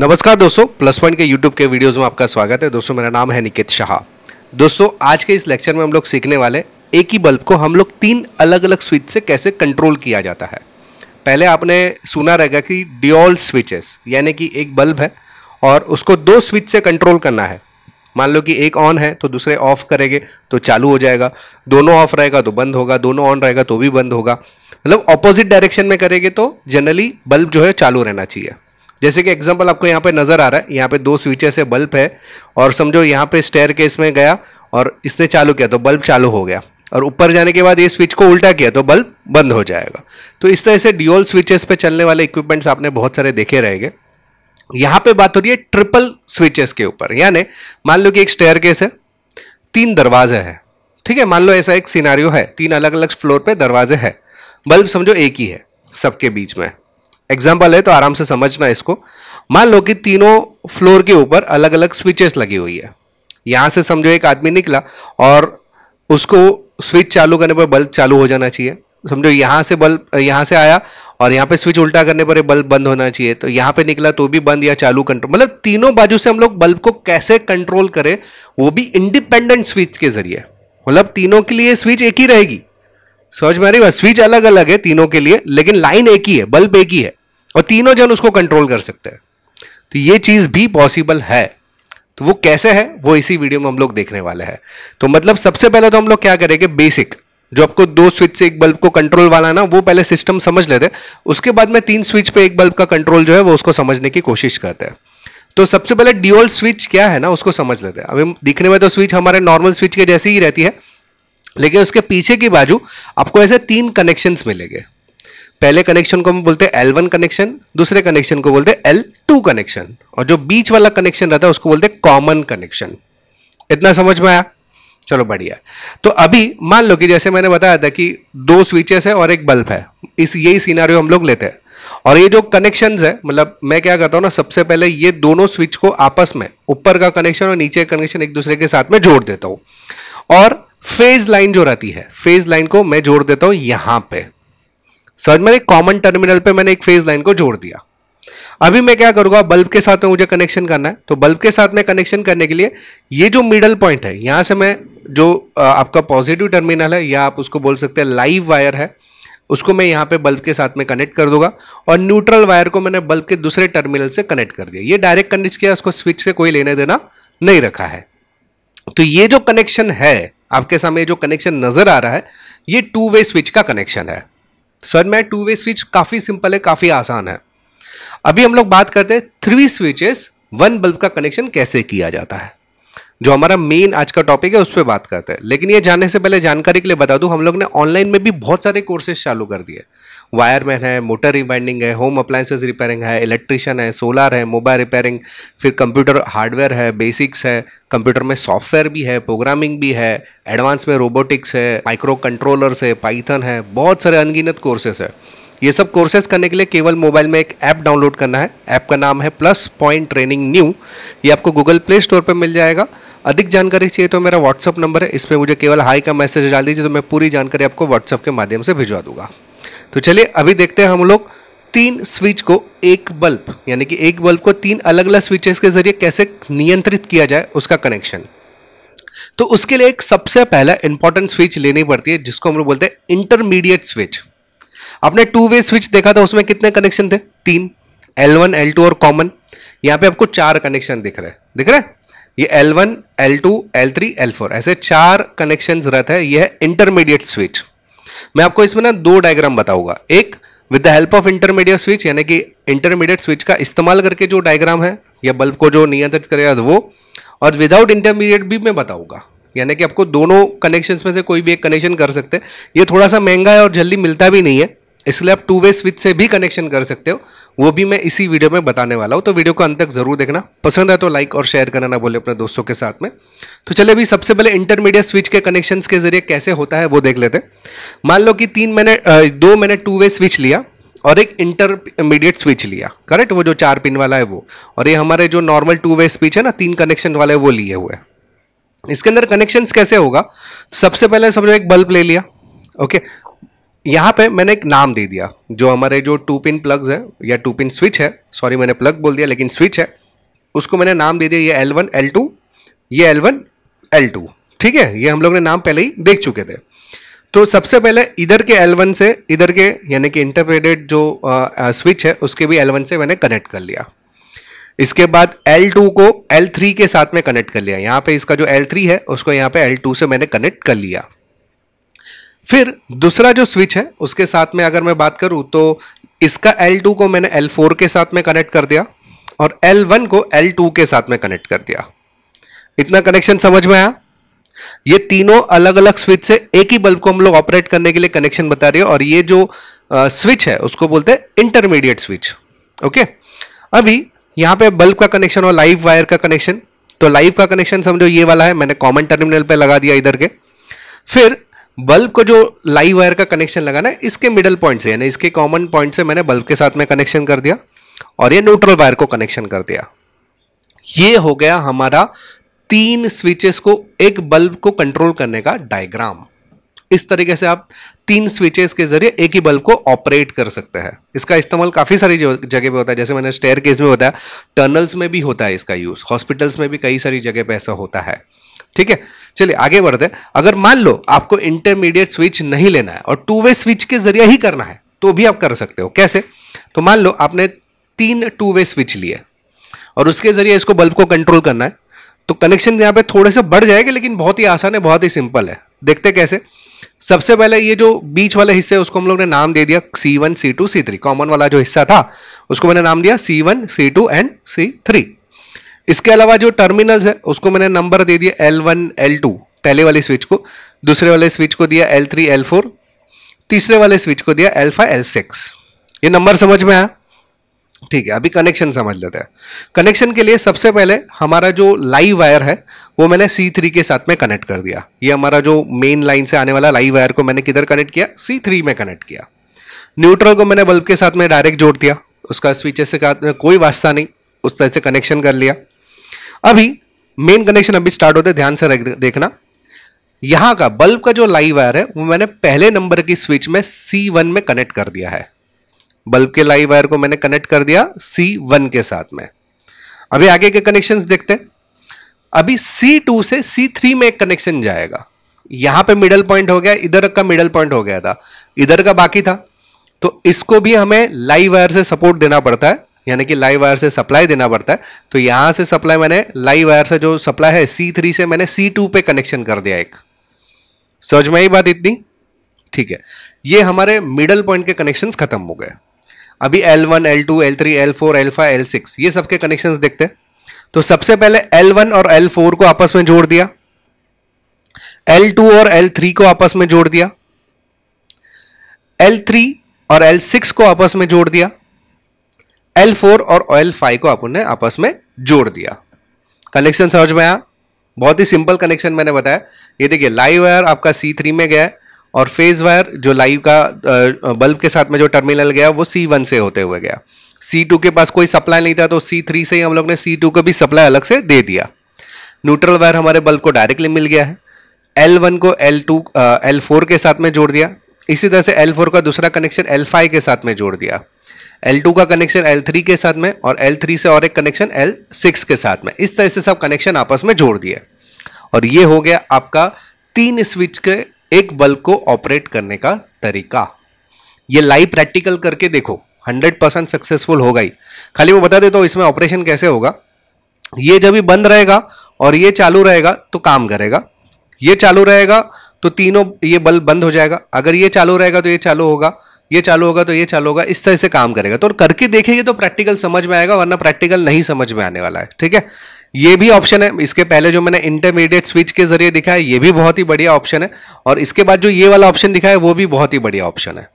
नमस्कार दोस्तों plus point के यूट्यूब के वीडियोस में आपका स्वागत है दोस्तों मेरा नाम है निकित शाह दोस्तों आज के इस लेक्चर में हम लोग सीखने वाले एक ही बल्ब को हम लोग तीन अलग अलग स्विच से कैसे कंट्रोल किया जाता है पहले आपने सुना रहेगा कि डिओल स्विचेस यानी कि एक बल्ब है और उसको दो स्विच से कंट्रोल करना है मान लो कि एक ऑन है तो दूसरे ऑफ करेंगे तो चालू हो जाएगा दोनों ऑफ रहेगा तो बंद होगा दोनों ऑन रहेगा तो भी बंद होगा मतलब ऑपोजिट डायरेक्शन में करेंगे तो जनरली बल्ब जो है चालू रहना चाहिए जैसे कि एग्जाम्पल आपको यहाँ पे नज़र आ रहा है यहाँ पे दो स्विचेस है बल्ब है और समझो यहाँ पे स्टेयर केस में गया और इसने चालू किया तो बल्ब चालू हो गया और ऊपर जाने के बाद ये स्विच को उल्टा किया तो बल्ब बंद हो जाएगा तो इस तरह से ड्यूअल स्विचेस पे चलने वाले इक्विपमेंट्स आपने बहुत सारे देखे रहेंगे यहाँ पे बात हो रही है ट्रिपल स्विचेस के ऊपर यानी मान लो कि एक स्टेयर केस है तीन दरवाजे हैं ठीक है मान लो ऐसा एक सिनारियो है तीन अलग अलग फ्लोर पे दरवाजे हैं बल्ब समझो एक ही है सबके बीच में एग्जाम्पल है तो आराम से समझना इसको मान लो कि तीनों फ्लोर के ऊपर अलग अलग स्विचेस लगी हुई है यहाँ से समझो एक आदमी निकला और उसको स्विच चालू करने पर बल्ब चालू हो जाना चाहिए समझो यहाँ से बल्ब यहाँ से आया और यहाँ पे स्विच उल्टा करने पर बल्ब बंद होना चाहिए तो यहाँ पे निकला तो भी बंद या चालू कंट्रोल मतलब तीनों बाजू से हम लोग बल्ब को कैसे कंट्रोल करें वो भी इंडिपेंडेंट स्विच के जरिए मतलब तीनों के लिए स्विच एक ही रहेगी समझ में आ रही है स्विच अलग अलग है तीनों के लिए लेकिन लाइन एक ही है बल्ब एक ही है और तीनों जन उसको कंट्रोल कर सकते हैं तो ये चीज़ भी पॉसिबल है तो वो कैसे है वो इसी वीडियो में हम लोग देखने वाले हैं तो मतलब सबसे पहले तो हम लोग क्या करेंगे बेसिक जो आपको दो स्विच से एक बल्ब को कंट्रोल वाला ना वो पहले सिस्टम समझ लेते हैं उसके बाद में तीन स्विच पे एक बल्ब का कंट्रोल जो है वो उसको समझने की कोशिश करते हैं तो सबसे पहले ड्यूअल स्विच क्या है ना उसको समझ लेते हैं अभी दिखने में तो स्विच हमारे नॉर्मल स्विच के जैसे ही रहती है लेकिन उसके पीछे की बाजू आपको ऐसे तीन कनेक्शंस मिलेंगे पहले कनेक्शन को हम बोलते हैं एल वन कनेक्शन दूसरे कनेक्शन को बोलते हैं एल टू कनेक्शन और जो बीच वाला कनेक्शन रहता है उसको बोलते हैं कॉमन कनेक्शन इतना समझ में आया चलो बढ़िया तो अभी मान लो कि जैसे मैंने बताया था कि दो स्विचेस है और एक बल्ब है इस यही सीनारियो हम लोग लेते हैं और ये जो कनेक्शन है मतलब मैं क्या करता हूँ ना सबसे पहले ये दोनों स्विच को आपस में ऊपर का कनेक्शन और नीचे का कनेक्शन एक दूसरे के साथ में जोड़ देता हूँ और फेज लाइन जो रहती है फेज लाइन को मैं जोड़ देता हूं यहां पे समझ में कॉमन टर्मिनल पे मैंने एक फेज लाइन को जोड़ दिया अभी मैं क्या करूंगा बल्ब के साथ में मुझे कनेक्शन करना है तो बल्ब के साथ में कनेक्शन करने के लिए ये जो मिडल पॉइंट है यहां से मैं जो आपका पॉजिटिव टर्मिनल है या आप उसको बोल सकते हैं लाइव वायर है उसको मैं यहाँ पे बल्ब के साथ में कनेक्ट कर दूंगा और न्यूट्रल वायर को मैंने बल्ब के दूसरे टर्मिनल से कनेक्ट कर दिया ये डायरेक्ट कनेक्ट किया उसको स्विच से कोई लेने देना नहीं रखा है तो ये जो कनेक्शन है आपके सामने जो कनेक्शन नज़र आ रहा है ये टू वे स्विच का कनेक्शन है सर मैं टू वे स्विच काफ़ी सिंपल है काफ़ी आसान है अभी हम लोग बात करते हैं थ्री स्विचेस वन बल्ब का कनेक्शन कैसे किया जाता है जो हमारा मेन आज का टॉपिक है उस पर बात करते हैं लेकिन ये जानने से पहले जानकारी के लिए बता दूँ हम लोग ने ऑनलाइन में भी बहुत सारे कोर्सेज चालू कर दिए वायरमैन है मोटर रिबाइंडिंग है होम अप्लायंसेज रिपेयरिंग है इलेक्ट्रिशियन है सोलर है मोबाइल रिपेयरिंग फिर कंप्यूटर हार्डवेयर है बेसिक्स है कंप्यूटर में सॉफ्टवेयर भी है प्रोग्रामिंग भी है एडवांस में रोबोटिक्स है माइक्रो कंट्रोलर्स है पाइथन है बहुत सारे अनगिनत कोर्सेस है ये सब कोर्सेज करने के लिए केवल मोबाइल में एक ऐप डाउनलोड करना है ऐप का नाम है प्लस पॉइंट ट्रेनिंग न्यू ये आपको गूगल प्ले स्टोर पर मिल जाएगा अधिक जानकारी चाहिए तो मेरा व्हाट्सअप नंबर है इस पर मुझे केवल हाई का मैसेज डाल दीजिए तो मैं पूरी जानकारी आपको व्हाट्सअप के माध्यम से भिजवा दूंगा तो चलिए अभी देखते हैं हम लोग तीन स्विच को एक बल्ब यानी कि एक बल्ब को तीन अलग अलग स्विचेस के जरिए कैसे नियंत्रित किया जाए उसका कनेक्शन तो उसके लिए एक सबसे पहला इंपॉर्टेंट स्विच लेनी पड़ती है जिसको हम लोग बोलते हैं इंटरमीडिएट स्विच आपने टू वे स्विच देखा था उसमें कितने कनेक्शन थे तीन L1, L2 और कॉमन यहाँ पे आपको चार कनेक्शन दिख रहे हैं दिख रहे हैं ये L1, L2, L3, L4 ऐसे चार कनेक्शन रहता है यह इंटरमीडिएट स्विच मैं आपको इसमें ना दो डायग्राम बताऊंगा एक with the help of intermediate switch यानी कि इंटरमीडिएट स्विच का इस्तेमाल करके जो डायग्राम है या बल्ब को जो नियंत्रित करेगा तो वो और विदाउट इंटरमीडिएट भी मैं बताऊंगा यानी कि आपको दोनों कनेक्शंस में से कोई भी एक कनेक्शन कर सकते हैं ये थोड़ा सा महंगा है और जल्दी मिलता भी नहीं है इसलिए आप टू वे स्विच से भी कनेक्शन कर सकते हो वो भी मैं इसी वीडियो में बताने वाला हूँ तो वीडियो को अंत तक ज़रूर देखना पसंद है तो लाइक और शेयर करना ना बोले अपने दोस्तों के साथ में तो चलिए अभी सबसे पहले इंटरमीडिएट स्विच के कनेक्शन के जरिए कैसे होता है वो देख लेते हैं मान लो कि तीन मैंने दो मैंने टू वे स्विच लिया और एक इंटरमीडिएट स्विच लिया करेक्ट वो जो चार पिन वाला है वो और ये हमारे जो नॉर्मल टू वे स्विच है ना तीन कनेक्शन वाले वो लिए हुए इसके अंदर कनेक्शंस कैसे होगा सबसे पहले समझो एक बल्ब ले लिया ओके okay, यहाँ पे मैंने एक नाम दे दिया जो हमारे जो टू पिन प्लग्स है या टू पिन स्विच है सॉरी मैंने प्लग बोल दिया लेकिन स्विच है उसको मैंने नाम दे दिया ये एल वन एल टू ये एल वन एल टू ठीक है ये हम लोग ने नाम पहले ही देख चुके थे तो सबसे पहले इधर के L1 से इधर के यानी कि इंटरप्रेटेड जो स्विच है उसके भी L1 से मैंने कनेक्ट कर लिया इसके बाद L2 को L3 के साथ में कनेक्ट कर लिया यहाँ पे इसका जो L3 है उसको यहाँ पे L2 से मैंने कनेक्ट कर लिया फिर दूसरा जो स्विच है उसके साथ में अगर मैं बात करूं तो इसका L2 को मैंने L4 के साथ में कनेक्ट कर दिया और L1 को L2 के साथ में कनेक्ट कर दिया इतना कनेक्शन समझ में आया ये तीनों अलग अलग स्विच से एक ही बल्ब को हम लोग ऑपरेट करने के लिए कनेक्शन बता रहे हैं और ये जो स्विच है उसको बोलते हैं इंटरमीडिएट स्विच ओके अभी यहाँ पे बल्ब का कनेक्शन और लाइव वायर का कनेक्शन तो लाइव का कनेक्शन समझो ये वाला है मैंने कॉमन टर्मिनल पे लगा दिया इधर के फिर बल्ब को जो लाइव वायर का कनेक्शन लगाना है इसके मिडल पॉइंट से यानी इसके कॉमन पॉइंट से मैंने बल्ब के साथ में कनेक्शन कर दिया और ये न्यूट्रल वायर को कनेक्शन कर दिया ये हो गया हमारा तीन स्विचेस को एक बल्ब को कंट्रोल करने का डायग्राम इस तरीके से आप तीन स्विचेस के जरिए एक ही बल्ब को ऑपरेट कर सकते हैं इसका इस्तेमाल काफ़ी सारी जगह पे होता है जैसे मैंने स्टेयर केस में बताया टनल्स में भी होता है इसका यूज़ हॉस्पिटल्स में भी कई सारी जगह पे ऐसा होता है ठीक है चलिए आगे बढ़ते हैं अगर मान लो आपको इंटरमीडिएट स्विच नहीं लेना है और टू वे स्विच के जरिए ही करना है तो भी आप कर सकते हो कैसे तो मान लो आपने तीन टू वे स्विच लिए और उसके जरिए इसको बल्ब को कंट्रोल करना है तो कनेक्शन यहाँ पे थोड़े से बढ़ जाएगा लेकिन बहुत ही आसान है बहुत ही सिंपल है देखते कैसे सबसे पहले ये जो बीच वाला हिस्से है उसको हम लोग ने नाम दे दिया C1, C2, C3 कॉमन वाला जो हिस्सा था उसको मैंने नाम दिया C1, C2 एंड C3 इसके अलावा जो टर्मिनल्स है उसको मैंने नंबर दे दिया एल वन एल टू पहले वाले स्विच को दूसरे वाले स्विच को दिया एल थ्री एल फोर तीसरे वाले स्विच को दिया एल फाइव एल सिक्स ये नंबर समझ में आया ठीक है अभी कनेक्शन समझ लेते हैं कनेक्शन के लिए सबसे पहले हमारा जो लाइव वायर है वो मैंने सी थ्री के साथ में कनेक्ट कर दिया ये हमारा जो मेन लाइन से आने वाला लाइव वायर को मैंने किधर कनेक्ट किया सी थ्री में कनेक्ट किया न्यूट्रल को मैंने बल्ब के साथ में डायरेक्ट जोड़ दिया उसका स्विचेस में कोई वास्ता नहीं उस तरह से कनेक्शन कर लिया अभी मेन कनेक्शन अभी स्टार्ट होते ध्यान से देखना यहां का बल्ब का जो लाइव वायर है वो मैंने पहले नंबर की स्विच में सी वन में कनेक्ट कर दिया है बल्ब के लाइव वायर को मैंने कनेक्ट कर दिया सी वन के साथ में अभी आगे के कनेक्शन देखते हैं अभी सी टू से सी थ्री में एक कनेक्शन जाएगा यहाँ पे मिडल पॉइंट हो गया इधर का मिडल पॉइंट हो गया था इधर का बाकी था तो इसको भी हमें लाइव वायर से सपोर्ट देना पड़ता है यानी कि लाइव वायर से सप्लाई देना पड़ता है तो यहाँ से सप्लाई मैंने लाइव वायर से जो सप्लाई है सी थ्री से मैंने सी टू पे कनेक्शन कर दिया एक समझ में ही बात इतनी ठीक है ये हमारे मिडल पॉइंट के कनेक्शंस खत्म हो गए अभी L one L two L three L four L five L six ये सबके कनेक्शन देखते हैं तो सबसे पहले एल वन और एल फोर को आपस में जोड़ दिया एल टू और एल थ्री को आपस में जोड़ दिया एल थ्री और एल सिक्स को आपस में जोड़ दिया एल फोर और एल फाइव को आपने आपस में जोड़ दिया कनेक्शन समझ में आया बहुत ही सिंपल कनेक्शन मैंने बताया ये देखिए लाइव वायर आपका सी थ्री में गया है और फेज वायर जो लाइव का बल्ब के साथ में जो टर्मिनल गया वो सी वन से होते हुए गया सी टू के पास कोई सप्लाई नहीं था तो सी थ्री से ही हम लोग ने सी टू को भी सप्लाई अलग से दे दिया न्यूट्रल वायर हमारे बल्ब को डायरेक्टली मिल गया है एल वन को एल टू एल फोर के साथ में जोड़ दिया इसी तरह से एल फोर का दूसरा कनेक्शन एल फाइव के साथ में जोड़ दिया L2 का कनेक्शन L3 के साथ में और L3 से और एक कनेक्शन L6 के साथ में इस तरह से सब कनेक्शन आपस में जोड़ दिए और ये हो गया आपका तीन स्विच के एक बल्ब को ऑपरेट करने का तरीका ये लाइव प्रैक्टिकल करके देखो 100 परसेंट सक्सेसफुल होगा ही खाली मैं बता देता तो हूँ इसमें ऑपरेशन कैसे होगा ये जब भी बंद रहेगा और ये चालू रहेगा तो काम करेगा ये चालू रहेगा तो तीनों ये बल्ब बंद हो जाएगा अगर ये चालू रहेगा तो ये चालू होगा ये चालू होगा तो ये चालू होगा इस तरह से काम करेगा तो करके देखेंगे तो प्रैक्टिकल समझ में आएगा वरना प्रैक्टिकल नहीं समझ में आने वाला है ठीक है ये भी ऑप्शन है इसके पहले जो मैंने इंटरमीडिएट स्विच के जरिए दिखा है ये भी बहुत ही बढ़िया ऑप्शन है और इसके बाद जो ये वाला ऑप्शन दिखा है वो भी बहुत ही बढ़िया ऑप्शन है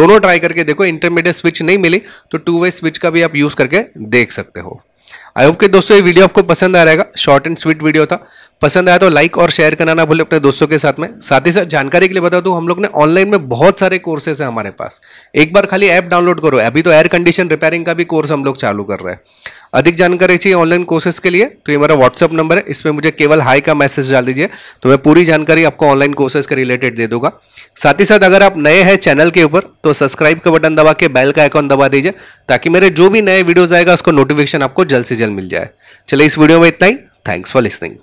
दोनों ट्राई करके देखो इंटरमीडिएट स्विच नहीं मिली तो टू वे स्विच का भी आप यूज करके देख सकते हो आई होप के दोस्तों ये वीडियो आपको पसंद आ रहेगा शॉर्ट एंड स्वीट वीडियो था पसंद आया तो लाइक और शेयर करना ना भूले अपने दोस्तों के साथ में साथ ही साथ जानकारी के लिए बता दूं हम लोग ने ऑनलाइन में बहुत सारे कोर्सेज हैं हमारे पास एक बार खाली ऐप डाउनलोड करो अभी तो एयर कंडीशन रिपेयरिंग का भी कोर्स हम लोग चालू कर रहे हैं अधिक जानकारी चाहिए ऑनलाइन कोर्सेज के लिए तो ये मेरा व्हाट्सअप नंबर है इसमें मुझे केवल हाई का मैसेज डाल दीजिए तो मैं पूरी जानकारी आपको ऑनलाइन कोर्सेज के रिलेटेड दे दूंगा साथ ही साथ अगर आप नए हैं चैनल के ऊपर तो सब्सक्राइब का बटन दबा के बैल का आइकॉन दबा दीजिए ताकि मेरे जो भी नए वीडियोज आएगा उसको नोटिफिकेशन आपको जल्द से जल्द मिल जाए चलिए इस वीडियो में इतना ही थैंक्स फॉर लिसनिंग